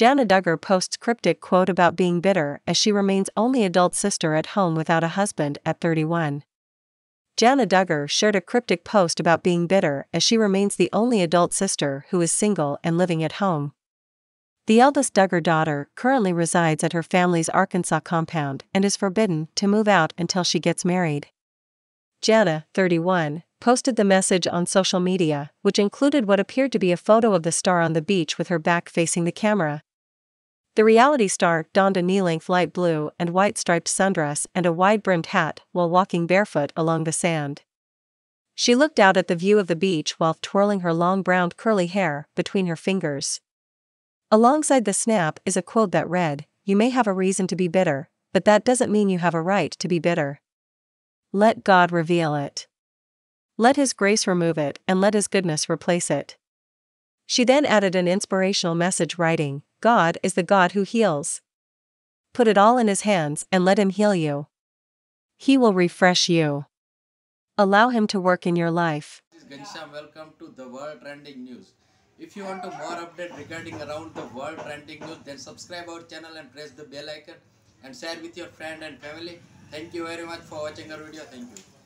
Jana Duggar posts cryptic quote about being bitter as she remains only adult sister at home without a husband at 31. Jana Duggar shared a cryptic post about being bitter as she remains the only adult sister who is single and living at home. The eldest Duggar daughter currently resides at her family's Arkansas compound and is forbidden to move out until she gets married. Jana, 31, posted the message on social media, which included what appeared to be a photo of the star on the beach with her back facing the camera. The reality star donned a knee length light blue and white striped sundress and a wide brimmed hat while walking barefoot along the sand. She looked out at the view of the beach while twirling her long brown curly hair between her fingers. Alongside the snap is a quote that read, You may have a reason to be bitter, but that doesn't mean you have a right to be bitter. Let God reveal it. Let His grace remove it and let His goodness replace it. She then added an inspirational message writing, God is the God who heals. Put it all in His hands and let Him heal you. He will refresh you. Allow Him to work in your life. This is Ganesham. Welcome to the World Trending News. If you want to more update regarding around the world trending news, then subscribe our channel and press the bell icon and share with your friend and family. Thank you very much for watching our video. Thank you.